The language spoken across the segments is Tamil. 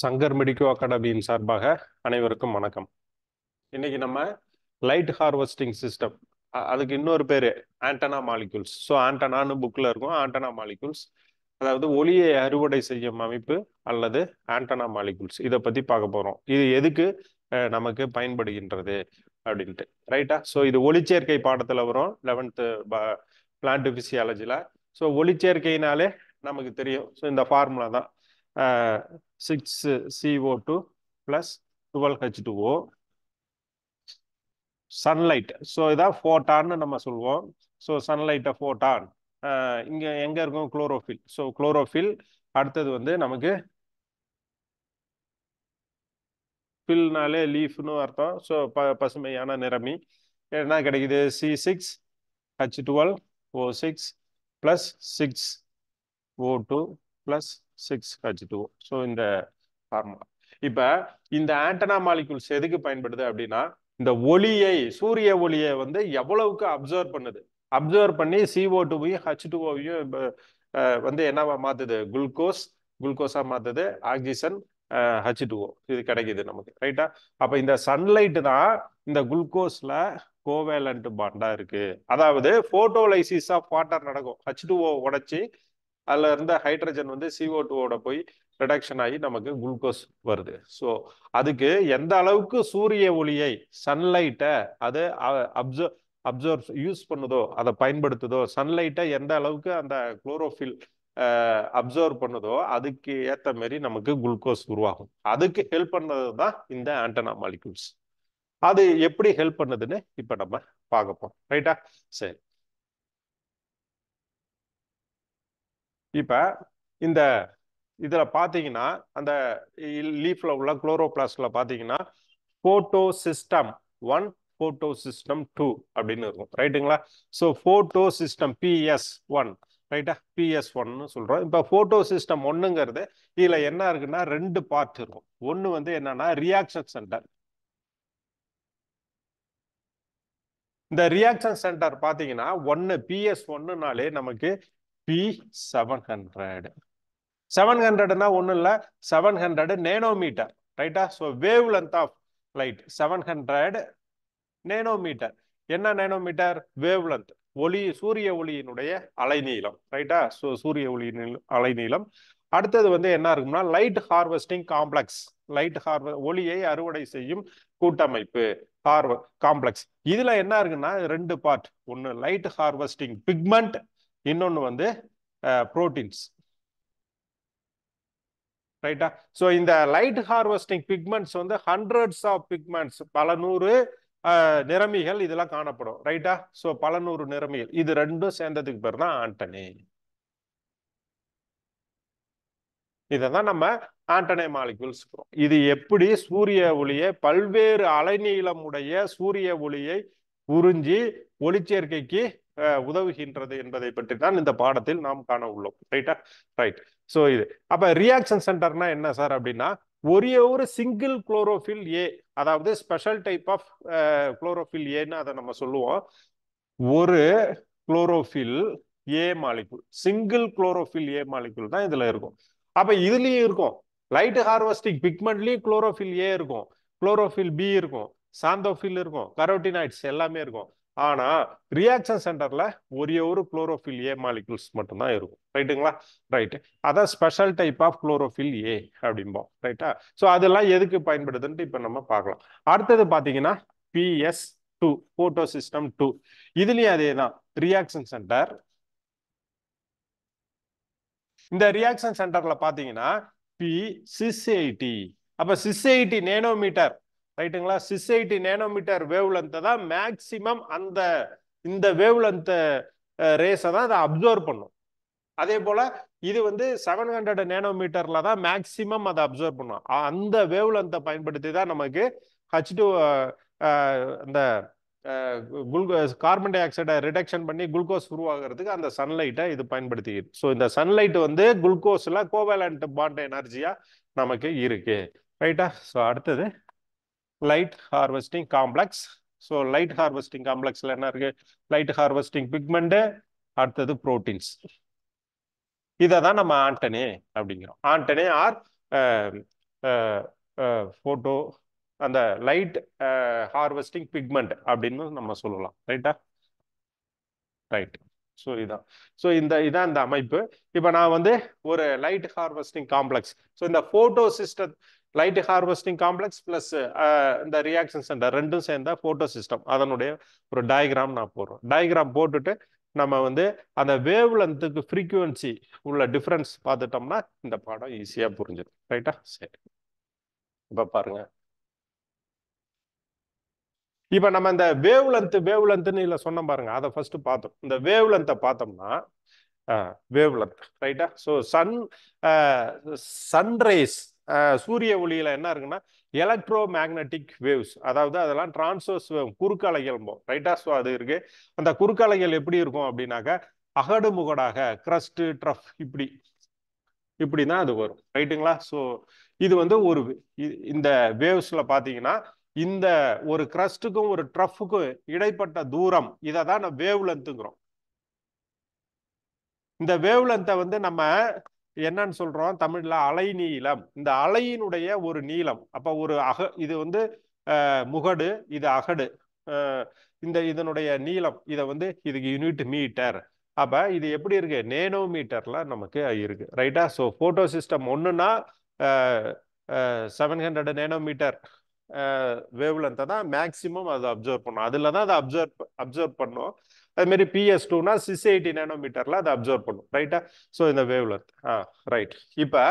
சங்கர் மெடிக்கோ அகாடமியின் சார்பாக அனைவருக்கும் வணக்கம் இன்னைக்கு நம்ம லைட் ஹார்வெஸ்டிங் சிஸ்டம் அதுக்கு இன்னொரு பேர் ஆண்டனா மாலிகூல்ஸ் ஸோ ஆண்டனான்னு புக்கில் இருக்கும் ஆண்டனா மாலிகூல்ஸ் அதாவது ஒளியை அறுவடை செய்யும் அமைப்பு அல்லது ஆண்டனா மாலிகூல்ஸ் இதை பற்றி பார்க்க போகிறோம் இது எதுக்கு நமக்கு பயன்படுகின்றது அப்படின்ட்டு ரைட்டா ஸோ இது ஒளிச்சேர்க்கை பாடத்தில் வரும் லெவன்த்து பிளான்ட் ஃபிசியாலஜியில் ஸோ ஒளிச்சேர்க்கைனாலே நமக்கு தெரியும் ஸோ இந்த ஃபார்முலா தான் six CO two plus twelve H two O sunlight so இதான் ஃபோட்டான்னு நம்ம சொல்லுவோம் ஸோ சன்லைட்டை ஃபோட்டான் இங்கே எங்கே இருக்கும் குளோரோஃபில் ஸோ குளோரோஃபில் அடுத்தது வந்து நமக்கு ஃபில்னாலே லீஃப்னு அர்த்தம் ஸோ ப பசுமையான நிறமி என்ன கிடைக்குது C six H twelve O six plus six O two plus six H two so இந்த ஃபார்முலா இப்ப இந்த ஆண்டனா மாலிகுல்ஸ் எதுக்கு பயன்படுது அப்படின்னா இந்த ஒளியை சூரிய ஒளியை வந்து எவ்வளவுக்கு அப்சர்வ் பண்ணுது அப்சர்வ் பண்ணி சிஓ டூவையும் ஹச் டூவையும் வந்து என்னவா மாத்துது குளுக்கோஸ் குளுக்கோஸா மாத்துது ஆக்சிஜன் ஹச் டூஓ இது கிடைக்குது நமக்கு ரைட்டா அப்ப இந்த சன்லைட் தான் இந்த குளுக்கோஸ்ல கோவேலண்ட் பாண்டா இருக்கு அதாவது போட்டோலைசிஸ் ஆஃப் வாட்டர் நடக்கும் ஹச் டூஓ உடச்சி அதில் இருந்த ஹைட்ரஜன் வந்து சிஓ டூவோட போய் ரிடக்ஷன் ஆகி நமக்கு குளுக்கோஸ் வருது ஸோ அதுக்கு எந்த அளவுக்கு சூரிய ஒளியை சன்லைட்டை அது அப்சர் அப்சர்வ் யூஸ் பண்ணுதோ அதை பயன்படுத்துதோ சன்லைட்டை எந்த அளவுக்கு அந்த குளோரோஃபில் அப்சர்வ் பண்ணுதோ அதுக்கு ஏற்ற மாரி நமக்கு குளுக்கோஸ் உருவாகும் அதுக்கு ஹெல்ப் பண்ணது தான் இந்த ஆண்டனா மாலிகூல்ஸ் அது எப்படி ஹெல்ப் பண்ணுதுன்னு இப்போ நம்ம பார்க்கப்போம் ரைட்டா சரி இப்ப இந்த இதுல பாத்தீங்கன்னா அந்த லீஃப்ல உள்ள குளோரோபிளாஸ்ட்ல பாத்தீங்கன்னா photo system one photo system two அப்படின்னு இருக்கும் ரைட்டுங்களா so photo system PS one ரைட்டா பிஎஸ் ஒன்னு சொல்றோம் இப்போ ஃபோட்டோ சிஸ்டம் ஒன்னுங்கிறது இதில் என்ன இருக்குன்னா ரெண்டு பார்ட் இருக்கும் ஒன்னு வந்து என்னன்னா ரியாக்ஷன் சென்டர் இந்த ரியாக்ஷன் சென்டர் பார்த்தீங்கன்னா ஒன்று பிஎஸ் ஒன்னுனாலே நமக்கு பி செவன் ஹண்ட்ரட் செவன் ஹண்ட்ரட்னா ஒன்றும் இல்லை செவன் ஹண்ட்ரடு நேனோமீட்டர் ரைட்டா so wave length of light seven hundred nanometer என்ன நேனோமீட்டர் வேவ் லென்த் ஒளி சூரிய ஒளியினுடைய அலைநீளம் ரைட்டா ஸோ சூரிய ஒளியின் அலைநீளம் அடுத்தது வந்து என்ன இருக்கும்னா லைட் ஹார்வெஸ்டிங் காம்ப்ளெக்ஸ் லைட் ஹார்வ ஒளியை அறுவடை செய்யும் கூட்டமைப்பு ஹார்வ காம்ப்ளெக்ஸ் இதுல என்ன இருக்குன்னா ரெண்டு பார்ட் ஒன்று லைட் ஹார்வெஸ்டிங் பிக்மெண்ட் இன்னொன்று வந்து ப்ரோட்டீன்ஸ் ரைட்டா ஸோ இந்த லைட் ஹார்வெஸ்டிங் பிக்மெண்ட்ஸ் வந்து ஹண்ட்ரட்ஸ் ஆஃப் பிக்மெண்ட்ஸ் பல நூறு நிறமிகள் இதெல்லாம் காணப்படும் ரைட்டா ஸோ பல நூறு நிறமிகள் இது ரெண்டும் சேர்ந்ததுக்கு பேர் தான் ஆண்டனி இதை நம்ம ஆண்டனே மாலிகுல்ஸ் இது எப்படி சூரிய ஒளியை பல்வேறு அலைநீளமுடைய சூரிய ஒளியை உறிஞ்சி ஒளிச்சேர்க்கைக்கு உதவுகின்றது என்பதை பற்றி தான் இந்த பாடத்தில் நாம் காண உள்ளோம் ரைட்டா ரைட் ஸோ இது அப்ப ரியாக்ஷன் சென்டர்னா என்ன சார் அப்படின்னா ஒரே ஒரு சிங்கிள் குளோரோஃபில் ஏ அதாவது ஸ்பெஷல் டைப் ஆஃப் குளோரோஃபில் ஏன்னு அதை நம்ம சொல்லுவோம் ஒரு chlorophyll A molecule single chlorophyll A molecule தான் இதுல இருக்கும் அப்ப இதுலயும் இருக்கும் லைட் ஹார்வஸ்டிக் பிக்மெண்ட்லயும் குளோரோஃபில் ஏ இருக்கும் குளோரோஃபில் பி இருக்கும் சாந்தோஃபில் இருக்கும் கரோட்டினாய்ட்ஸ் எல்லாமே இருக்கும் ஆனா ரியாக்ஷன் சென்டர்ல ஒரே ஒரு குளோரோஃபில் ஏ மாலிகுல்ஸ் மட்டும்தான் இருக்கும் ரைட்டுங்களா ரைட்டு அதான் special type of chlorophyll A அப்படிம்போம் ரைட்டா ஸோ அதெல்லாம் எதுக்கு பயன்படுதுன்ட்டு இப்போ நம்ம பார்க்கலாம் அடுத்தது பார்த்தீங்கன்னா PS two photo system two இதுலயும் அதே தான் ரியாக்ஷன் சென்டர் இந்த ரியாக்ஷன் சென்டர்ல பாத்தீங்கன்னா பி சிஸ் எயிட்டி அப்ப சிஸ் எயிட்டி நேனோமீட்டர் ரைட்டுங்களா சிக்ஸ் எயிட்டி நேனோமீட்டர் வேவ்லென்த்தை தான் மேக்சிமம் அந்த இந்த வேவ்லென்த்த ரேஸை தான் அதை அப்சர்வ் பண்ணும் அதே போல் இது வந்து செவன் ஹண்ட்ரட் நேனோமீட்டரில் தான் மேக்சிமம் அதை அப்சர்வ் பண்ணும் அந்த வேவ்லென்த்தை பயன்படுத்தி தான் நமக்கு ஹச் டூ அந்த குளுக்கோஸ் கார்பன் டை ஆக்சைடை ரிடக்ஷன் பண்ணி குளுக்கோஸ் உருவாகிறதுக்கு அந்த சன்லைட்டை இது பயன்படுத்திக்கிது ஸோ இந்த சன்லைட் வந்து குளுக்கோஸில் கோவேலண்ட் பாண்ட் எனர்ஜியாக நமக்கு இருக்குது ரைட்டா ஸோ அடுத்தது light harvesting complex so light harvesting காம்ப்ளெக்ஸில் என்ன இருக்குது லைட் ஹார்வெஸ்டிங் பிக்மெண்ட்டு அடுத்தது ப்ரோட்டீன்ஸ் இதை தான் நம்ம ஆண்டனே அப்படிங்கிறோம் ஆண்டனே ஆர் ஃபோட்டோ அந்த லைட் ஹார்வெஸ்டிங் பிக்மெண்ட் அப்படின்னு நம்ம சொல்லலாம் ரைட்டா ரைட் ஸோ இதான் ஸோ இந்த இதான் இந்த அமைப்பு இப்போ நான் வந்து ஒரு லைட் ஹார்வெஸ்டிங் காம்ப்ளெக்ஸ் ஸோ இந்த photo system light harvesting complex plus இந்த ரியாக்ஷன் சென்டர் ரெண்டும் சேர்ந்தால் ஃபோட்டோ சிஸ்டம் அதனுடைய ஒரு டயக்ராம் நான் போடுறோம் டயக்ராம் போட்டுட்டு நம்ம வந்து அந்த வேவ் லென்த்துக்கு ஃப்ரீக்குவென்சி உள்ள டிஃப்ரென்ஸ் பார்த்துட்டோம்னா இந்த பாடம் ஈஸியாக புரிஞ்சிடும் ரைட்டா சரி இப்போ பாருங்க இப்போ நம்ம இந்த வேவ் லென்த் வேவ் லென்த்னு இல்லை சொன்னோம் பாருங்க அதை ஃபர்ஸ்ட் பார்த்தோம் இந்த வேவ் லென்த்தை பார்த்தோம்னா வேவ் லென்த் ரைட்டா ஸோ சன் சன்ரைஸ் சூரிய ஒளியில் என்ன இருக்குன்னா எலக்ட்ரோ மேக்னட்டிக் வேவ்ஸ் அதாவது அதெல்லாம் டிரான்ஸ்வர்ஸ் வேவ் குறுக்கலைகள் ரைட்டாஸ் அது இருக்கு அந்த குறுக்கலைகள் எப்படி இருக்கும் அப்படின்னாக்கா அகடு முகடாக கிரஸ்ட் ட்ரஃப் இப்படி இப்படி தான் அது வரும் ரைட்டுங்களா ஸோ இது வந்து ஒரு இந்த வேவ்ஸில் பார்த்தீங்கன்னா இந்த ஒரு கிரஸ்டுக்கும் ஒரு ட்ரஃபுக்கும் இடைப்பட்ட தூரம் இதை தான் நம்ம வேவ் இந்த வேவ் வந்து நம்ம என்னன்னு சொல்றோம் தமிழ்ல அலை நீளம் இந்த அலையினுடைய ஒரு நீளம் அப்ப ஒரு அக இது வந்து முகடு இது அகடு இந்த இதனுடைய நீளம் இதை வந்து இதுக்கு யூனிட் மீட்டர் அப்போ இது எப்படி இருக்கு நேனோ மீட்டர்ல நமக்கு இருக்கு ரைட்டா ஸோ ஃபோட்டோ சிஸ்டம் ஒன்றுன்னா செவன் ஹண்ட்ரட் நேனோ மீட்டர் வேவ்லென்த்தை தான் மேக்சிமம் அதை அப்சர்வ் பண்ணும் அதில் தான் அதை அப்சர்வ் அப்சர்வ் பண்ணும் அது மாதிரி பிஎஸ் டூனா சிக்ஸ் எயிட்டி நேனோமீட்டர்ல அதை அப்சர்வ் பண்ணும் ரைட்டா ஸோ இந்த வேவ்ல ஆ ரைட் இப்போ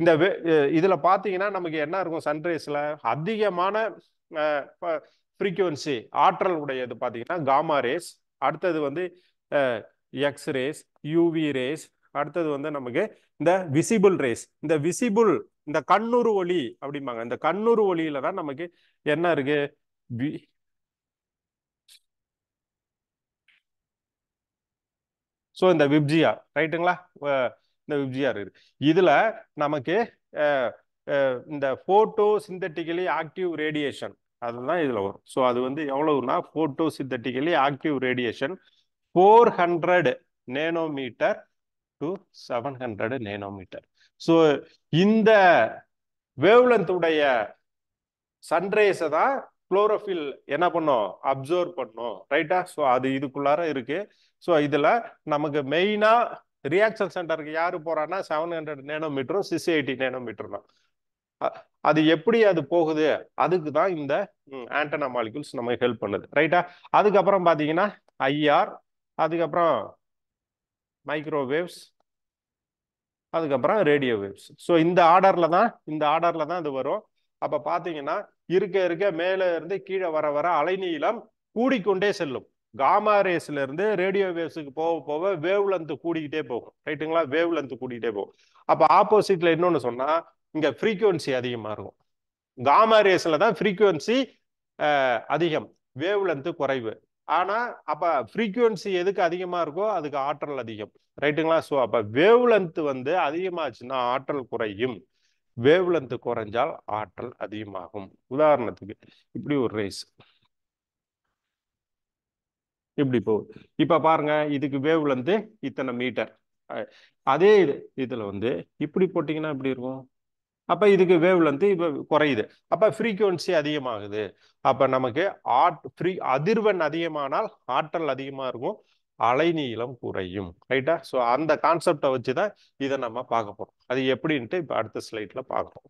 இந்த வே இதில் பார்த்தீங்கன்னா நமக்கு என்ன இருக்கும் சன்ரைஸில் அதிகமான ஃப்ரீக்குவன்சி ஆற்றல் உடையது பார்த்தீங்கன்னா காமா ரேஸ் அடுத்தது வந்து எக்ஸ் ரேஸ் யூவி ரேஸ் அடுத்தது வந்து நமக்கு இந்த விசிபிள் ரேஸ் இந்த விசிபிள் இந்த கண்ணுறு ஒளி அப்படிம்பாங்க இந்த கண்ணுறு ஒளியில தான் நமக்கு என்ன இருக்கு ஸோ இந்த விப்ஜிஆர் ரைட்டுங்களா இந்த விப்ஜிஆர் இது இதில் நமக்கு இந்த ஃபோட்டோ சிந்தட்டிக்கலி ஆக்டிவ் ரேடியேஷன் அதுதான் இதில் வரும் ஸோ அது வந்து எவ்வளவுனா photosynthetically active radiation four hundred nanometre to seven hundred nanometre so இந்த வேவ்லென்த்துடைய சன்ரேஸை தான் குளோரோஃபில் என்ன பண்ணும் அப்சர்வ் பண்ணும் ரைட்டா ஸோ அது இதுக்குள்ளார இருக்கு ஸோ இதில் நமக்கு மெயினாக ரியாக்ஷன் சென்டருக்கு யார் போறான்னா செவன் ஹண்ட்ரட் நேனோமீட்டரும் சிக்ஸ் எயிட்டி நேனோமீட்டர் தான் அது எப்படி அது போகுது அதுக்கு தான் இந்த ஆண்டனா மாலிகூல்ஸ் நமக்கு ஹெல்ப் பண்ணுது ரைட்டா அதுக்கப்புறம் பார்த்தீங்கன்னா ஐஆர் அதுக்கப்புறம் மைக்ரோவேவ்ஸ் அதுக்கப்புறம் ரேடியோவேவ்ஸ் ஸோ இந்த ஆர்டரில் தான் இந்த ஆர்டரில் தான் இது வரும் அப்போ பார்த்தீங்கன்னா இருக்க இருக்க மேலே இருந்து கீழே வர வர அலைநீளம் கூடிக்கொண்டே செல்லும் காமா ரேஸ்ல இருந்து ரேடியோ வேவ்ஸுக்கு போக போக வேவ் லென்த் கூடிக்கிட்டே போகும் ரைட்டுங்களா வேவ் லென்த் கூடிக்கிட்டே போகும் அப்போ ஆப்போசிட்ல இன்னொன்று சொன்னா இங்க ஃப்ரீக்குவன்சி அதிகமாக இருக்கும் காமா ரேஸ்ல தான் ஃப்ரீக்குவன்சி அதிகம் வேவ் லென்த் குறைவு ஆனால் அப்போ ஃப்ரீக்குவன்சி எதுக்கு அதிகமாக இருக்கோ அதுக்கு ஆற்றல் அதிகம் ரைட்டுங்களா ஸோ அப்போ வேவ் லென்த் வந்து அதிகமாச்சுன்னா ஆற்றல் குறையும் வேவ்லந்து குறைஞ்சால் ஆற்றல் அதிகமாகும் உதாரணத்துக்கு இப்படி ஒரு ரேஸ் இப்படி போகுது இப்ப பாருங்க இதுக்கு வேவ்லென்த்து இத்தனை மீட்டர் அதே இது இதுல வந்து இப்படி போட்டீங்கன்னா இப்படி இருக்கும் அப்ப இதுக்கு வேவ்லென்த்து இப்போ குறையுது அப்ப ஃப்ரீக்குவன்சி அதிகமாகுது அப்ப நமக்கு ஆட் ஃப்ரீ அதிர்வெண் அதிகமானால் ஆற்றல் அதிகமா இருக்கும் அலைநீளம் குறையும் ரைட்டா ஸோ அந்த கான்செப்டை வச்சு தான் இதை நம்ம பார்க்க போகிறோம் அது எப்படின்ட்டு இப்போ அடுத்த ஸ்லைட்டில் பார்க்குறோம்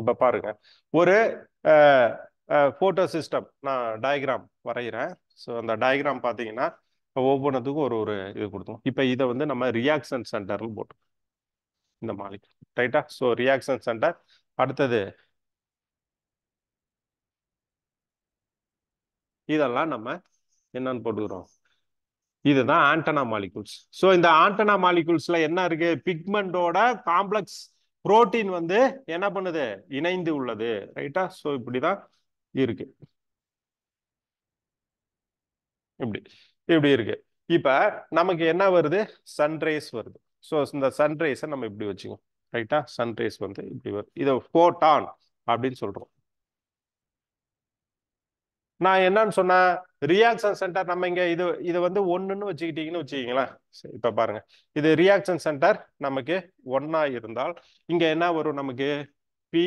இப்ப பாருங்க ஒரு ஃபோட்டோ சிஸ்டம் நான் டயக்ராம் வரைகிறேன் ஸோ அந்த டயக்ராம் பார்த்தீங்கன்னா ஒவ்வொன்றத்துக்கும் ஒரு ஒரு இது கொடுத்தோம் இப்போ இதை வந்து நம்ம ரியாக்ஷன் சென்டர்னு போட்டோம் இந்த மாதிரி ரைட்டா ஸோ ரியாக்ஷன் சென்டர் அடுத்தது இதெல்லாம் நம்ம என்னன்னு போட்டுக்கிறோம் இதுதான் ஆண்டனா மாலிகுல்ஸ் ஸோ இந்த ஆண்டனா மாலிகுல்ஸ்ல என்ன இருக்கு பிக்மெண்டோட காம்ப்ளெக்ஸ் புரோட்டீன் வந்து என்ன பண்ணுது இணைந்து உள்ளது ரைட்டா ஸோ இப்படிதான் இருக்கு இப்படி இப்படி இருக்கு இப்ப நமக்கு என்ன வருது சன்ரைஸ் வருது ஸோ இந்த சன்ரைஸை நம்ம இப்படி வச்சுக்கோம் ரைட்டா சன்ரைஸ் வந்து இப்படி வருது இதை ஃபோட்டான் அப்படின்னு சொல்றோம் நான் என்னன்னு சொன்னேன் ரியாக்ஷன் சென்டர் நம்ம இங்கே இது இது வந்து ஒன்றுன்னு வச்சுக்கிட்டீங்கன்னு வச்சுக்கீங்களேன் இப்போ பாருங்க இது ரியாக்ஷன் சென்டர் நமக்கு ஒன்றா இருந்தால் இங்கே என்ன வரும் நமக்கு பி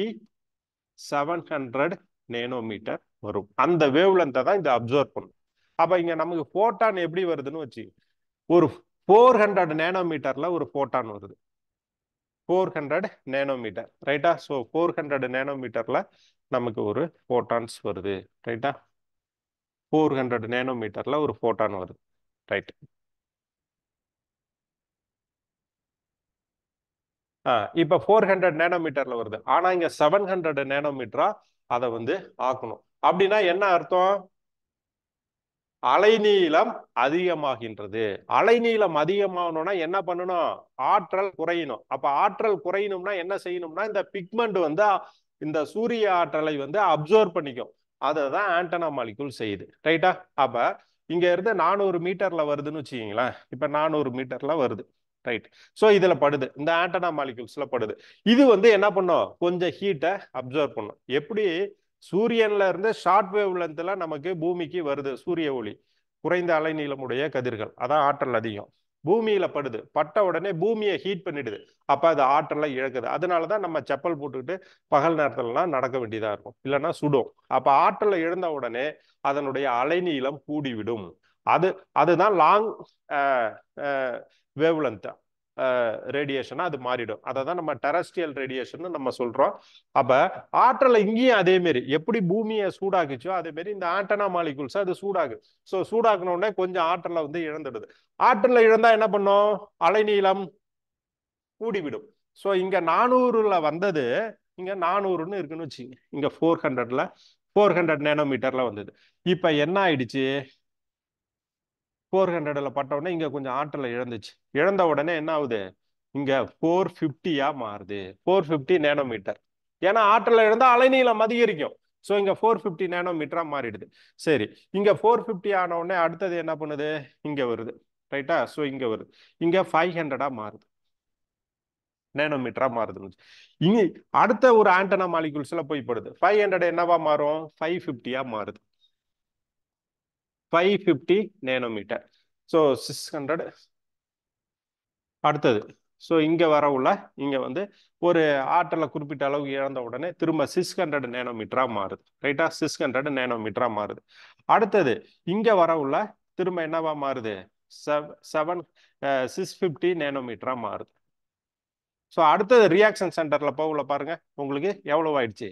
செவன் ஹண்ட்ரட் நேனோமீட்டர் வரும் அந்த வேவ்லென்த்தை தான் இதை அப்சர்வ் பண்ணும் அப்போ இங்கே நமக்கு ஃபோட்டான் எப்படி வருதுன்னு வச்சு ஒரு ஃபோர் ஹண்ட்ரட் நேனோமீட்டரில் ஒரு ஃபோட்டான் வருது ஃபோர் ஹண்ட்ரட் நேனோமீட்டர் ரைட்டா ஸோ ஃபோர் ஹண்ட்ரட் நேனோமீட்டரில் நமக்கு ஒரு ஃபோட்டான்ஸ் வருது ரைட்டா ஃபோர் ஹண்ட்ரட் நேனோ மீட்டரில் ஒரு ஃபோட்டான் வருது ரைட் ஆ இப்போ ஃபோர் ஹண்ட்ரட் நேனோ மீட்டரில் வருது ஆனால் இங்கே செவன் ஹண்ட்ரட் நேனோ மீட்டரா அதை வந்து ஆக்கணும் அப்படின்னா என்ன அர்த்தம் அலைநீளம் அதிகமாகின்றது அலைநீளம் அதிகமாகணும்னா என்ன பண்ணணும் ஆற்றல் குறையணும் அப்ப ஆற்றல் குறையணும்னா என்ன செய்யணும்னா இந்த பிக்மெண்ட் வந்து இந்த சூரிய ஆற்றலை வந்து அப்சர்வ் பண்ணிக்கும் அதை தான் ஆண்டனா மாலிகுல் செய்யுது ரைட்டா அப்போ இங்கே இருந்து நானூறு மீட்டரில் வருதுன்னு வச்சுக்கிங்களேன் இப்போ நானூறு மீட்டரில் வருது ரைட் ஸோ இதில் படுது இந்த ஆண்டனா மாலிகுல்ஸில் படுது இது வந்து என்ன பண்ணும் கொஞ்சம் ஹீட்டை அப்சர்வ் பண்ணும் எப்படி சூரியன்ல இருந்து ஷார்ட்வேவ் லென்த்தில் நமக்கு பூமிக்கு வருது சூரிய ஒளி குறைந்த அலைநீளமுடைய கதிர்கள் அதான் ஆற்றல் அதிகம் பூமியில படுது பட்ட உடனே பூமியை ஹீட் பண்ணிடுது அப்ப அது ஆற்றலாம் இழக்குது அதனாலதான் நம்ம செப்பல் போட்டுக்கிட்டு பகல் நேரத்துலலாம் நடக்க வேண்டியதா இருக்கும் இல்லைன்னா சுடும் அப்ப ஆற்றலை இழந்த உடனே அதனுடைய அலைநீளம் கூடிவிடும் அது அதுதான் லாங் வேவ்லென்த் ரேடியேஷனாக அது மாறிடும் அதை தான் நம்ம டெரஸ்ட்ரியல் ரேடியேஷன் நம்ம சொல்கிறோம் அப்போ ஆற்றல் இங்கேயும் அதேமாரி எப்படி பூமியை சூடாக்குச்சோ அதேமாரி இந்த ஆண்டனா மாலிகுல்ஸ் அது சூடாகு ஸோ சூடாக்குனோடனே கொஞ்சம் ஆற்றலை வந்து இழந்துடுது ஆற்றலை இழந்தால் என்ன பண்ணும் அலைநீளம் கூடிவிடும் ஸோ இங்கே நானூறில் வந்தது இங்கே நானூறுன்னு இருக்குன்னு வச்சுங்க இங்கே ஃபோர் ஹண்ட்ரடில் ஃபோர் ஹண்ட்ரட் நேனோமீட்டரில் வந்தது இப்போ என்ன ஆயிடுச்சு ஃபோர் ஹண்ட்ரடில் பட்டவுடனே இங்கே கொஞ்சம் ஆற்றலை இழந்துச்சு இழந்த உடனே என்ன ஆகுது இங்கே ஃபோர் ஃபிஃப்டியாக மாறுது ஃபோர் ஃபிஃப்டி நேனோமீட்டர் ஏன்னா ஆற்றலை இழந்தால் அலைநீளம் அதிகரிக்கும் ஸோ இங்கே ஃபோர் ஃபிஃப்டி நேனோமீட்டராக மாறிடுது சரி இங்கே ஃபோர் ஃபிஃப்டி ஆன உடனே அடுத்தது என்ன பண்ணுது இங்கே வருது ரைட்டா ஸோ இங்கே வருது இங்கே ஃபைவ் ஹண்ட்ரடாக மாறுது நேனோமீட்டராக மாறுது இங்கே அடுத்த ஒரு ஆண்டனா மாலிகுல்ஸ்ல போய் ஃபைவ் ஹண்ட்ரட் என்னவா மாறும் ஃபைவ் ஃபிஃப்டியாக மாறுது five fifty nanometer so six hundred அடுத்தது ஸோ இங்கே வரவுள்ள இங்கே வந்து ஒரு ஆற்றலை குறிப்பிட்ட அளவு இழந்த உடனே திரும்ப சிக்ஸ் ஹண்ட்ரட் நேனோமீட்டராக மாறுது ரைட்டாக சிக்ஸ் ஹண்ட்ரட் நேனோமீட்டராக மாறுது அடுத்தது இங்கே வரவுள்ள திரும்ப என்னவா மாறுது செவ் செவன் சிக்ஸ் ஃபிஃப்டி நேனோமீட்டராக மாறுது ஸோ அடுத்தது ரியாக்ஷன் சென்டரில் போகல பாருங்கள் உங்களுக்கு எவ்வளோ ஆயிடுச்சு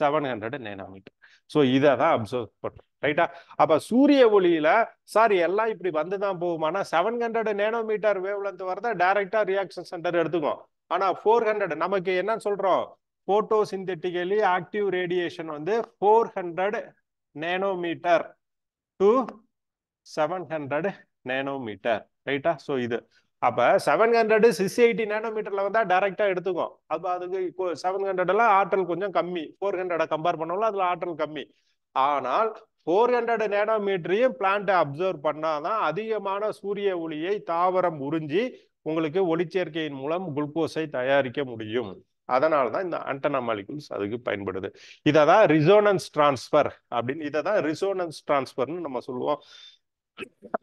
செவன் ஹண்ட்ரட் நேனோமீட்டர் ஸோ இதை தான் அப்சர்வ் பண்ணுறோம் ரைட்டா அப்ப சூரிய ஒளியில சார் எல்லாம் இப்படி வந்துதான் போகுமானா seven hundred nano meter wave length வரத டைரக்டா ரியாக்ஷன் சென்டர் எடுத்துக்கும் ஆனா ஃபோர் ஹண்ட்ரட் நமக்கு என்ன சொல்றோம் போட்டோ சிந்தெட்டிக்கலி ஆக்டிவ் ரேடியேஷன் வந்து four hundred nanometre to seven hundred nanometer ரைட்டா ஸோ இது அப்ப செவன் ஹண்ட்ரடு சிக்ஸ் எயிட்டி நேனோமீட்டர்ல வந்தா டைரக்டா எடுத்துக்கும் அப்ப அதுக்கு செவன் ஹண்ட்ரட் எல்லாம் ஆற்றல் கொஞ்சம் கம்மி ஃபோர் ஹண்ட்ரட கம்பேர் பண்ணோம்ல அதுல ஆற்றல் கம்மி ஆனால் ஃபோர் ஹண்ட்ரட் நேனோமீட்டரையும் பிளான்ட்டை அப்சர்வ் பண்ணாதான் அதிகமான சூரிய ஒளியை தாவரம் உறிஞ்சி உங்களுக்கு ஒளிச்சேர்க்கையின் மூலம் குளுக்கோஸை தயாரிக்க முடியும் அதனால தான் இந்த அண்டனா மாலிகுல்ஸ் அதுக்கு பயன்படுது இதை தான் ரிசோனன்ஸ் ட்ரான்ஸ்ஃபர் அப்படின்னு இதை தான் ரிசோனன்ஸ் ட்ரான்ஸ்ஃபர்னு நம்ம சொல்லுவோம்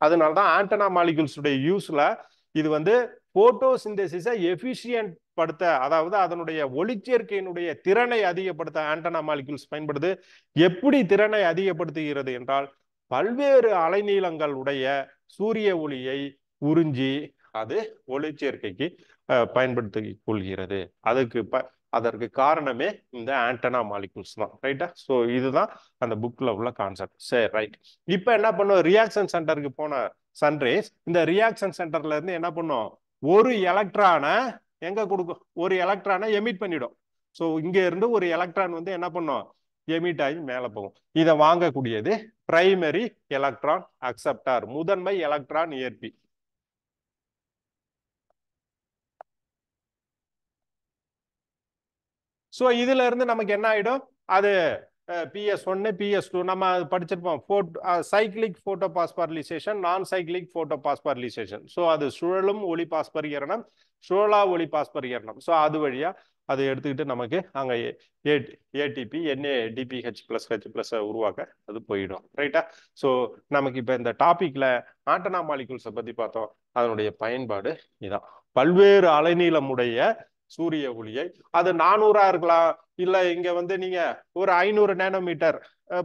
அதனால தான் ஆண்டனா மாலிகுல்ஸுடைய யூஸில் இது வந்து சிந்தசிஸை எஃபிஷியன்ட் படுத்த அதாவது அதனுடைய ஒளிச்சேர்க்கையினுடைய திறனை அதிகப்படுத்த ஆண்டனா மாலிகூல்ஸ் பயன்படுது எப்படி திறனை அதிகப்படுத்துகிறது என்றால் பல்வேறு அலைநீளங்கள் உடைய சூரிய ஒளியை உறிஞ்சி அது ஒளிச்சேர்க்கைக்கு பயன்படுத்தி கொள்கிறது அதுக்கு ப அதற்கு காரணமே இந்த ஆண்டனா மாலிகூல்ஸ் தான் ரைட்டா ஸோ இதுதான் அந்த புக்கில் உள்ள கான்செப்ட் சரி ரைட் இப்போ என்ன பண்ணும் ரியாக்ஷன் சென்டருக்கு போன சன்ரேஸ் இந்த ரியாக்ஷன் சென்டர்ல இருந்து என்ன பண்ணும் ஒரு எலக்ட்ரானை எங்க கொடுக்கும் ஒரு எலக்ட்ரானை எமிட் பண்ணிடும் ஸோ இங்க இருந்து ஒரு எலக்ட்ரான் வந்து என்ன பண்ணும் எமிட் ஆகி மேலே போகும் இதை வாங்கக்கூடியது பிரைமரி எலக்ட்ரான் அக்செப்டார் முதன்மை எலக்ட்ரான் ஏற்பி ஸோ இதுல இருந்து நமக்கு என்ன ஆயிடும் அது பிஎஸ் ஒன்று பிஎஸ் டூ நம்ம படிச்சிருப்போம் ஃபோட் சைக்கிளிக் ஃபோட்டோ பாஸ்பர்லிசேஷன் நான் சைக்கிளிக் ஃபோட்டோ பாஸ்பர்லிசேஷன் ஸோ அது சுழலும் ஒளி பாஸ்பரிகரணம் சுழலா ஒளி பாஸ்பரிகரணம் ஸோ அது வழியாக அதை எடுத்துக்கிட்டு நமக்கு அங்கே A ATP NADPH plus H ப்ளஸ்ஸை உருவாக்க அது போயிடும் ரைட்டா ஸோ நமக்கு இப்போ இந்த டாப்பிக்கில் ஆண்டனா மாலிகுல்ஸை பற்றி பார்த்தோம் அதனுடைய பயன்பாடு இதான் பல்வேறு அலைநீளமுடைய சூரிய ஒளியை அது நானூறா இருக்கலாம் இல்ல இங்க வந்து நீங்க ஒரு ஐநூறு நேனோமீட்டர்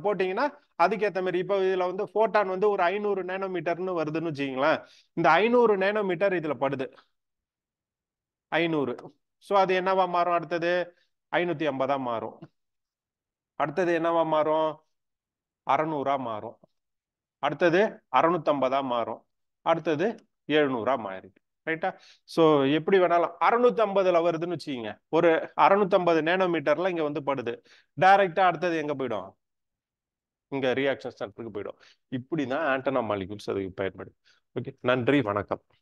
போட்டீங்கன்னா அதுக்கேற்ற மாதிரி இப்போ இதுல வந்து போட்டான் வந்து ஒரு ஐநூறு நேனோமீட்டர்னு வருதுன்னு வச்சுக்கீங்களேன் இந்த ஐநூறு நேனோமீட்டர் இதுல படுது ஐநூறு ஸோ அது என்னவா மாறும் அடுத்தது ஐநூத்தி ஐம்பதா மாறும் அடுத்தது என்னவா மாறும் அறநூறா மாறும் அடுத்தது அறுநூத்தம்பதா மாறும் அடுத்தது எழுநூறா மாறிடு ரைட்டா ஸோ எப்படி வேணாலும் அறுநூத்தம்பதுல வருதுன்னு வச்சுக்கீங்க ஒரு அறுநூத்தம்பது நேனோமீட்டர்ல இங்க வந்து படுது டைரக்டா அடுத்தது எங்க போயிடும் இங்க ரியாக்ஷன் சென்டருக்கு போயிடும் இப்படிதான் ஆண்டனா மாலிகூல்ஸ் அதுக்கு பயன்படுது ஓகே நன்றி வணக்கம்